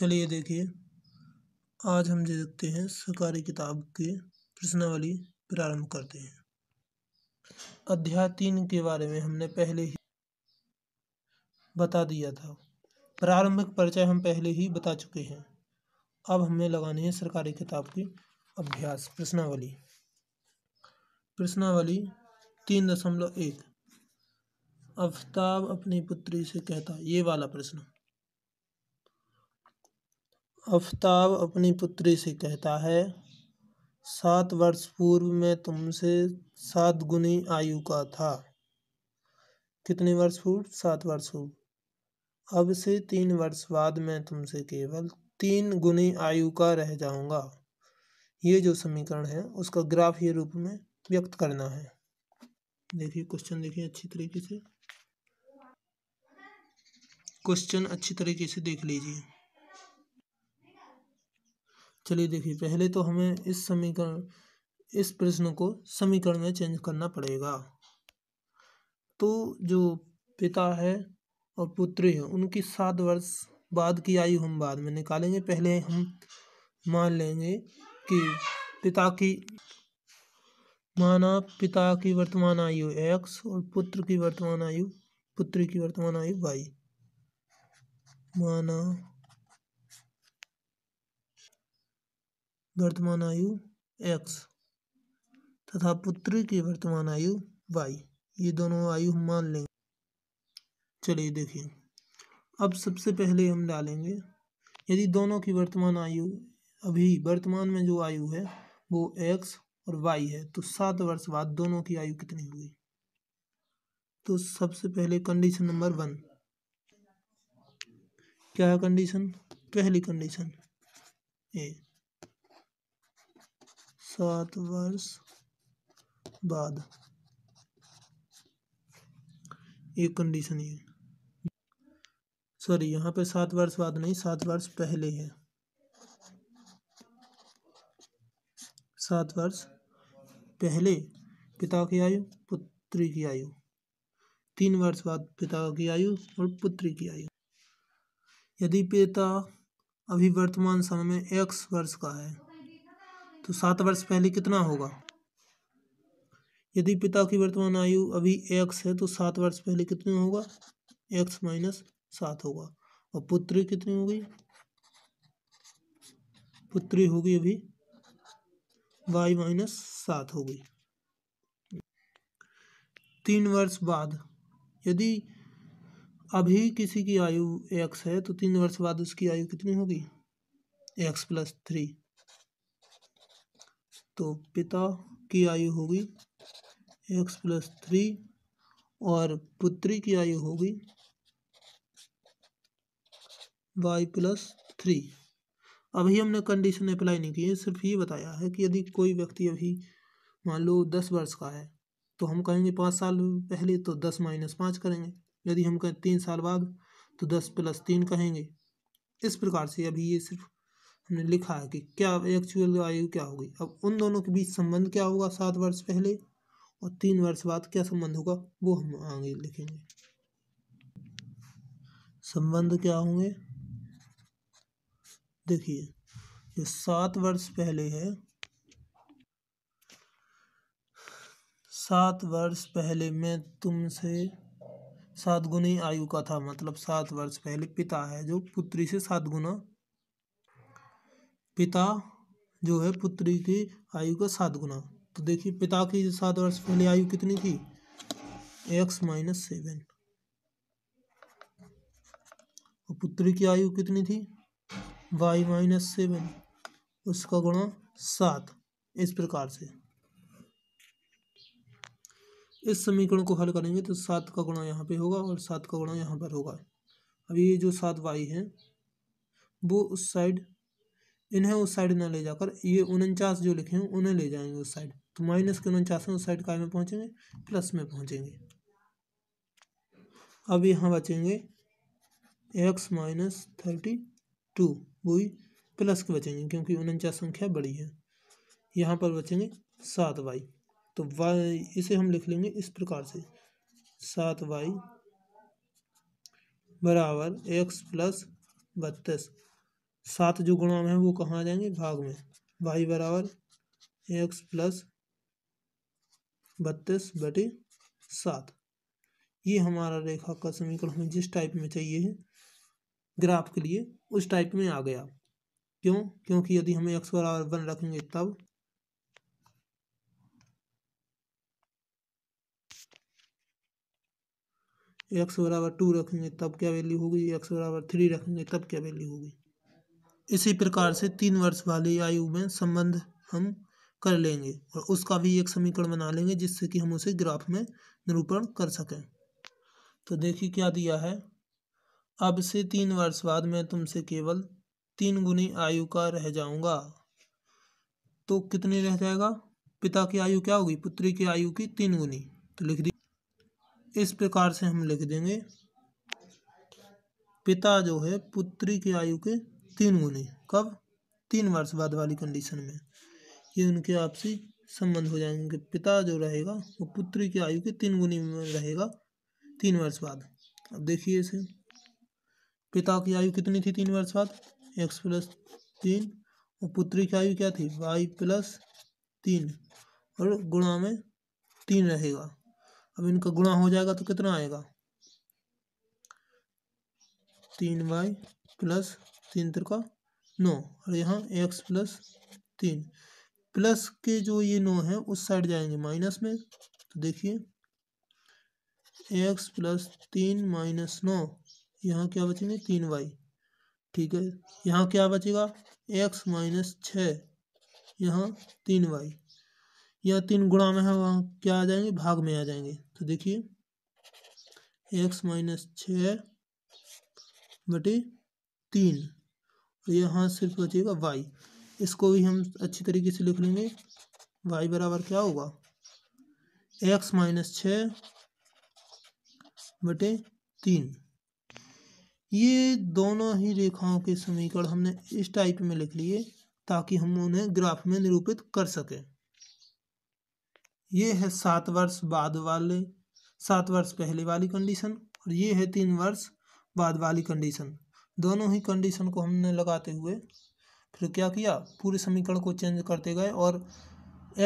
चलिए देखिए आज हम देखते हैं सरकारी किताब के प्रश्नावली प्रारंभ करते हैं अध्याय तीन के बारे में हमने पहले ही बता दिया था प्रारंभिक परिचय हम पहले ही बता चुके हैं अब हमें लगानी है सरकारी किताब के अभ्यास प्रश्नावली प्रश्नावली तीन दशमलव एक अफ्ताब अपनी पुत्री से कहता ये वाला प्रश्न अफताब अपनी पुत्री से कहता है सात वर्ष पूर्व में तुमसे सात गुनी आयु का था कितने वर्ष पूर्व सात वर्ष पूर्व अब से तीन वर्ष बाद में तुमसे केवल तीन गुनी आयु का रह जाऊंगा ये जो समीकरण है उसका ये रूप में व्यक्त करना है देखिए क्वेश्चन देखिए अच्छी तरीके से क्वेश्चन अच्छी तरीके से देख लीजिए चलिए देखिए पहले तो हमें इस समीकरण इस प्रश्न को समीकरण में चेंज करना पड़ेगा तो जो पिता है और पुत्री है उनकी सात वर्ष बाद की आयु हम बाद में निकालेंगे पहले हम मान लेंगे कि पिता की माना पिता की वर्तमान आयु एक्स और पुत्र की वर्तमान आयु पुत्री की वर्तमान आयु वाई माना वर्तमान आयु एक्स तथा पुत्री की वर्तमान आयु वाई ये दोनों आयु हम मान लेंगे चलिए देखिए अब सबसे पहले हम डालेंगे यदि दोनों की वर्तमान आयु अभी वर्तमान में जो आयु है वो एक्स और वाई है तो सात वर्ष बाद दोनों की आयु कितनी हुई तो सबसे पहले कंडीशन नंबर वन क्या है कंडीशन पहली कंडीशन ए सात वर्ष बाद ये कंडीशन है सॉरी यहाँ पे सात वर्ष बाद नहीं सात वर्ष पहले है सात वर्ष पहले पिता की आयु पुत्री की आयु तीन वर्ष बाद पिता की आयु और पुत्री की आयु यदि पिता अभी वर्तमान समय में एक्स वर्ष का है तो सात वर्ष पहले कितना होगा यदि पिता की वर्तमान आयु अभी एक्स है तो सात वर्ष पहले कितना होगा एक्स माइनस सात होगा और पुत्री कितनी होगी पुत्री होगी अभी वाई माइनस सात होगी तीन वर्ष बाद यदि अभी किसी की आयु एक्स है तो तीन वर्ष बाद उसकी आयु कितनी होगी एक्स प्लस थ्री तो पिता की आयु होगी एक्स प्लस थ्री और पुत्री की आयु होगी वाई प्लस थ्री अभी हमने कंडीशन अप्लाई नहीं की है सिर्फ ये बताया है कि यदि कोई व्यक्ति अभी मान लो दस वर्ष का है तो हम कहेंगे पाँच साल पहले तो दस माइनस पाँच करेंगे यदि हम कहें तीन साल बाद तो दस प्लस तीन कहेंगे इस प्रकार से अभी ये सिर्फ हमने लिखा है कि क्या एक्चुअल आयु क्या होगी अब उन दोनों के बीच संबंध क्या होगा सात वर्ष पहले और तीन वर्ष बाद क्या संबंध होगा वो हम आगे लिखेंगे संबंध क्या होंगे देखिए जो सात वर्ष पहले है सात वर्ष पहले मैं तुमसे सात गुनी आयु का था मतलब सात वर्ष पहले पिता है जो पुत्री से सात गुना पिता जो है पुत्री की आयु का सात गुना तो देखिए पिता की सात वर्ष पहले आयु कितनी थी एक्स माइनस सेवन और पुत्री की आयु कितनी थी वाई माइनस सेवन उसका गुणा सात इस प्रकार से इस समीकरण को हल करेंगे तो सात का गुणा यहाँ पे होगा और सात का गुणा यहाँ पर होगा अब ये जो सात वाई है वो उस साइड इन्हें उस साइड ना ले जाकर ये उनचास जो लिखे हैं उन्हें ले जाएंगे उस साइड तो माइनस के उनचास में उस साइड का में पहुंचेंगे प्लस में पहुंचेंगे अब यहाँ बचेंगे एक्स माइनस थर्टी टू वही प्लस के बचेंगे क्योंकि उनचास संख्या बड़ी है यहाँ पर बचेंगे सात वाई तो वाई इसे हम लिख लेंगे इस प्रकार से सात वाई बराबर एक्स प्लस बत्तीस सात जो गुणांक हैं वो कहाँ आ जाएंगे भाग में वाई बराबर एक्स प्लस बत्तीस बटे सात ये हमारा रेखा का समीकरण हमें जिस टाइप में चाहिए है ग्राफ के लिए उस टाइप में आ गया क्यों क्योंकि यदि हमें एक्स बराबर वन रखेंगे तब एक्स बराबर टू रखेंगे तब क्या वैल्यू होगी एक्स बराबर थ्री रखेंगे तब क्या वैल्यू होगी इसी प्रकार तो से तीन वर्ष वाली आयु में संबंध हम कर लेंगे और उसका भी एक समीकरण बना लेंगे जिससे कि हम उसे ग्राफ में निरूपण कर सकें तो देखिए क्या दिया है अब से तीन वर्ष बाद में तुमसे केवल तीन गुनी आयु का रह जाऊंगा तो कितनी रह जाएगा पिता की आयु क्या होगी पुत्री की आयु की तीन गुनी तो लिख दी इस प्रकार से हम लिख देंगे पिता जो है पुत्री की आयु के तीन गुनी कब तीन वर्ष बाद वाली कंडीशन में ये उनके आपसी संबंध हो जाएंगे उनके पिता जो रहेगा वो पुत्री की आयु के तीन गुनी में रहेगा तीन वर्ष बाद अब देखिए इसे पिता की आयु कितनी थी तीन वर्ष बाद एक्स प्लस तीन और पुत्री की आयु क्या थी वाई प्लस तीन और गुणा में तीन रहेगा अब इनका गुणा हो जाएगा तो कितना आएगा तीन वाई प्लस तीन तिर का नौ और यहाँ एक्स प्लस तीन प्लस के जो ये नौ है उस साइड जाएंगे माइनस में तो देखिए एक्स प्लस तीन माइनस नौ यहाँ क्या बचेंगे तीन वाई ठीक है यहाँ क्या बचेगा एक्स माइनस छः यहाँ तीन वाई यहाँ तीन गुणा में है वहाँ क्या आ जाएंगे भाग में आ जाएंगे तो देखिए एक्स माइनस छः बटे तीन ये यहाँ सिर्फ बचेगा वाई इसको भी हम अच्छी तरीके से लिख लेंगे वाई बराबर क्या होगा एक्स माइनस छ बटे तीन ये दोनों ही रेखाओं के समीकरण हमने इस टाइप में लिख लिए ताकि हम उन्हें ग्राफ में निरूपित कर सकें ये है सात वर्ष बाद वाले सात वर्ष पहले वाली कंडीशन और ये है तीन वर्ष बाद वाली कंडीशन दोनों ही कंडीशन को हमने लगाते हुए फिर क्या किया पूरे समीकरण को चेंज करते गए और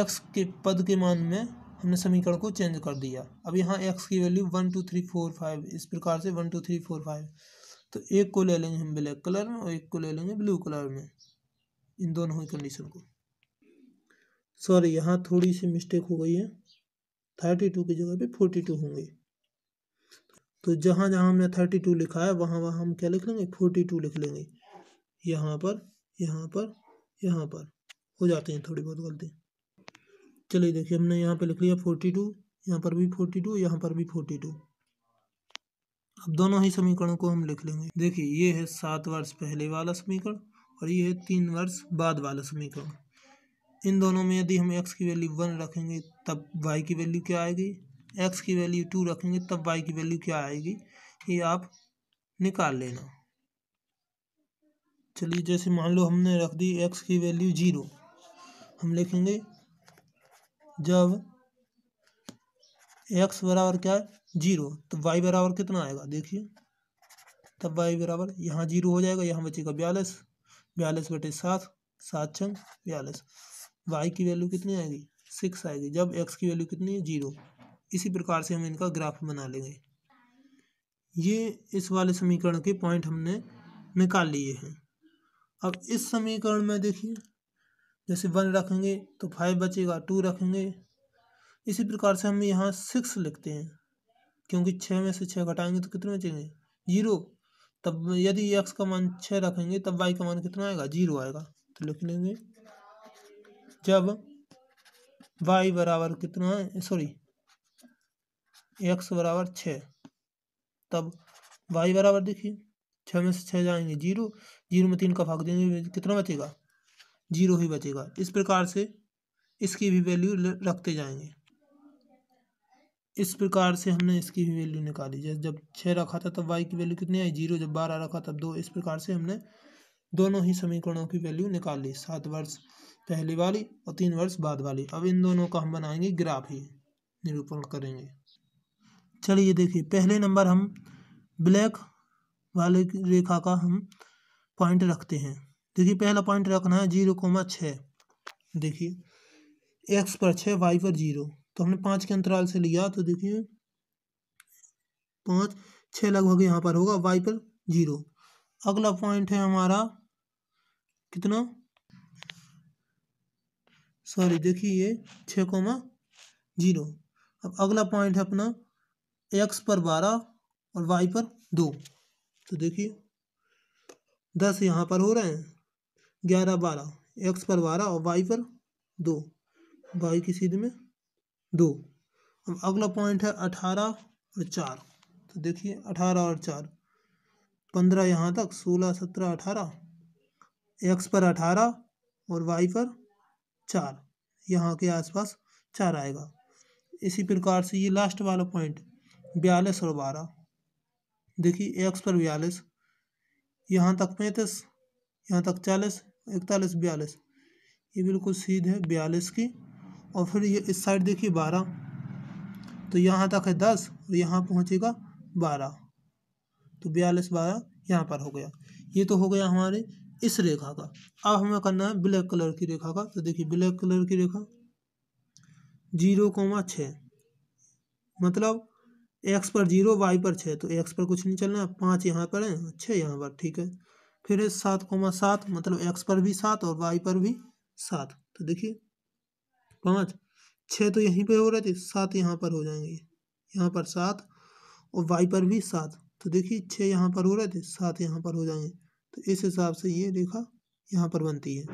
एक्स के पद के मान में हमने समीकरण को चेंज कर दिया अब यहाँ एक्स की value one two three four five इस प्रकार से one two three four five तो एक को ले लेंगे हम ब्लैक कलर में और एक को ले लेंगे ब्लू कलर में इन दोनों ही कंडीशन को सॉरी यहाँ थोड़ी सी मिस्टेक हो गई है थर्टी टू की जगह पे फोर्टी टू होंगे तो जहाँ जहाँ हमने थर्टी टू लिखा है वहाँ वहाँ हम क्या लिख लेंगे फोर्टी टू लिख लेंगे यहाँ पर यहाँ पर यहाँ पर हो जाती हैं थोड़ी बहुत गलती चलिए देखिए हमने यहाँ पर लिख लिया फोर्टी टू यहाँ पर भी फोर्टी टू यहाँ पर भी फोर्टी टू अब दोनों ही समीकरणों को हम लिख लेंगे देखिए ये है सात वर्ष पहले वाला समीकरण और ये है तीन वर्ष बाद वाला समीकरण इन दोनों में यदि हम एक्स की वैल्यू वन रखेंगे तब वाई की वैल्यू क्या आएगी एक्स की वैल्यू टू रखेंगे तब वाई की वैल्यू क्या आएगी ये आप निकाल लेना चलिए जैसे मान लो हमने रख दी एक्स की वैल्यू जीरो हम लिखेंगे जब एक्स बराबर क्या है जीरो तो वाई बराबर कितना आएगा देखिए तब वाई बराबर यहाँ जीरो हो जाएगा यहाँ बचेगा बयालीस बयालीस बटे सात सात छंग बयालीस वाई की वैल्यू कितनी आएगी सिक्स आएगी जब एक्स की वैल्यू कितनी है जीरो इसी प्रकार से हम इनका ग्राफ बना लेंगे ये इस वाले समीकरण के पॉइंट हमने निकाल लिए हैं अब इस समीकरण में देखिए जैसे वन रखेंगे तो फाइव बचेगा टू रखेंगे इसी प्रकार से हम यहाँ सिक्स लिखते हैं क्योंकि छः में से छः घटाएंगे तो कितने बचेंगे जीरो तब यदि एक्स का मान छः रखेंगे तब वाई का मान कितना आएगा जीरो आएगा तो लिख लेंगे जब वाई बराबर कितना सॉरी एक्स बराबर छ तब वाई बराबर देखिए छः में से छः जाएंगे जीरो जीरो में तीन का भाग देंगे कितना बचेगा जीरो ही बचेगा इस प्रकार से इसकी भी वैल्यू रखते जाएंगे इस प्रकार से हमने इसकी भी वैल्यू निकाली जैसे जब छः रखा था तब वाई की वैल्यू कितनी आई जीरो जब बारह रखा तब दो इस प्रकार से हमने दोनों ही समीकरणों की वैल्यू निकाल ली सात वर्ष पहली वाली और तीन वर्ष बाद वाली अब इन दोनों का हम बनाएंगे ग्राफ ही निरूपण करेंगे चलिए देखिए पहले नंबर हम ब्लैक वाले रेखा का हम पॉइंट रखते हैं देखिए पहला पॉइंट रखना है जीरो कोमा छः देखिए एक्स पर छः वाई पर जीरो तो हमने पाँच के अंतराल से लिया तो देखिए पाँच छः लगभग यहाँ पर होगा वाई पर जीरो अगला पॉइंट है हमारा कितना सॉरी देखिए ये छः कोमा जीरो अब अगला पॉइंट है अपना एक्स पर बारह और वाई पर दो तो देखिए दस यहाँ पर हो रहे हैं ग्यारह बारह एक्स पर बारह और वाई पर दो वाई की सीध में दो अब अगला पॉइंट है अठारह और चार तो देखिए अठारह और चार पंद्रह यहाँ तक सोलह सत्रह अठारह एक्स पर अठारह और वाई पर चार यहाँ के आसपास चार आएगा इसी प्रकार से ये लास्ट वाला पॉइंट बयालीस और बारह देखिए एक्स पर बयालीस यहाँ तक पैंतीस यहाँ तक चालीस इकतालीस बयालीस ये बिल्कुल सीध है बयालीस की और फिर ये इस साइड देखिए बारह तो यहाँ तक है दस और यहाँ पहुँचेगा बारह तो बयालीस बारह यहाँ पर हो गया ये तो हो गया हमारे इस रेखा का अब हमें करना है ब्लैक कलर की रेखा का तो देखिए ब्लैक कलर की रेखा जीरो कोमा छः मतलब एक्स पर जीरो वाई पर छः तो एक्स पर कुछ नहीं चलना है पाँच यहाँ पर है छः यहाँ पर ठीक है फिर है सात कोमा सात मतलब एक्स पर भी सात और वाई पर भी सात तो देखिए पाँच छः तो यहीं पे हो रहे थे सात यहाँ पर हो जाएंगे यहाँ पर सात और वाई पर भी सात तो देखिए छः यहाँ पर हो रहे थे सात यहाँ पर हो जाएंगे तो इस हिसाब से ये रेखा यहाँ पर बनती है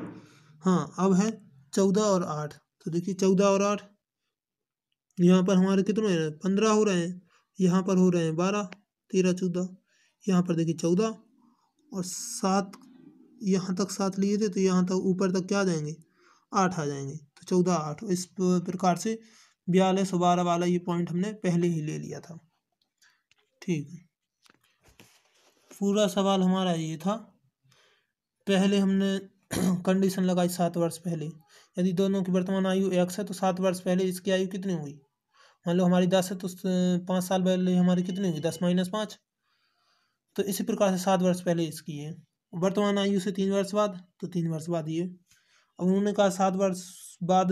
हाँ अब है चौदह और आठ तो देखिए चौदह और आठ यहाँ पर हमारे कितने पंद्रह हो रहे हैं यहाँ पर हो रहे हैं बारह तेरह चौदह यहाँ पर देखिए चौदह और सात यहाँ तक सात लिए थे तो यहाँ तक ऊपर तक क्या आ जाएंगे आठ आ जाएंगे तो चौदह आठ तो इस प्रकार से बयालीस बारह वाला ये पॉइंट हमने पहले ही ले लिया था ठीक पूरा सवाल हमारा ये था पहले हमने कंडीशन लगाई सात वर्ष पहले यदि दोनों की वर्तमान आयु एक्स है तो सात वर्ष पहले इसकी आयु कितनी हुई मान लो हमारी दस है तो पाँच साल पहले हमारी कितनी होगी दस माइनस पाँच तो इसी प्रकार से सात वर्ष पहले इसकी है वर्तमान आयु से तीन वर्ष बाद तो तीन वर्ष बाद ये अब उन्होंने कहा सात वर्ष बाद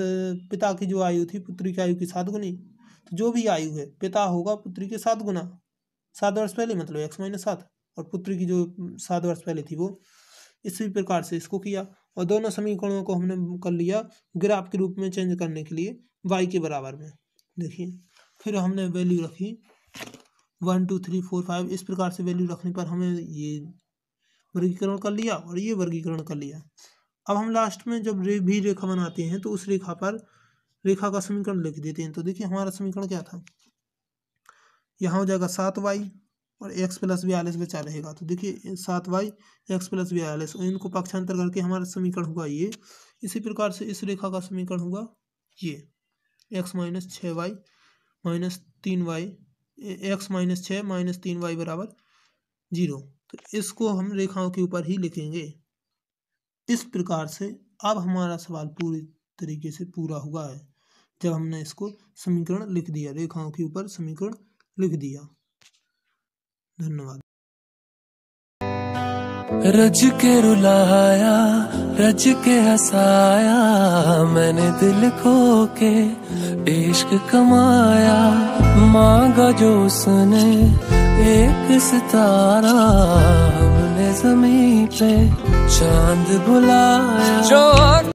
पिता की जो आयु थी पुत्री की आयु की सात गुनी तो जो भी आयु है पिता होगा पुत्री के सात गुना सात वर्ष पहले मतलब एक्स माइनस सात और पुत्री की जो सात वर्ष पहले थी वो इसी प्रकार से इसको किया और दोनों समीकरणों को हमने कर लिया ग्राफ के रूप में चेंज करने के लिए वाई के बराबर में देखिए फिर हमने वैल्यू रखी one two three four five इस प्रकार से वैल्यू रखने पर हमें ये वर्गीकरण कर लिया और ये वर्गीकरण कर लिया अब हम लास्ट में जब रे भी रेखा बनाते हैं तो उस रेखा पर रेखा का समीकरण लिख देते हैं तो देखिए हमारा समीकरण क्या था यहाँ हो जाएगा सात वाई और एक्स प्लस बयालीस बचा रहेगा तो देखिए सात वाई एक्स प्लस बयालीस और इनको पक्षांतर करके हमारा समीकरण हुआ ये इसी प्रकार से इस रेखा का समीकरण हुआ ये एक्स माइनस छः वाई माइनस तीन वाई एक्स माइनस छः माइनस तीन वाई बराबर जीरो तो इसको हम रेखाओं के ऊपर ही लिखेंगे इस प्रकार से अब हमारा सवाल पूरी तरीके से पूरा हुआ है जब हमने इसको समीकरण लिख दिया रेखाओं के ऊपर समीकरण लिख दिया धन्यवाद रज के रुलाया रज के हसाया मैंने दिल खो के इश्क कमाया मांगा जो उसने एक सितारा हमने जमीन पे चांद बुलाया जो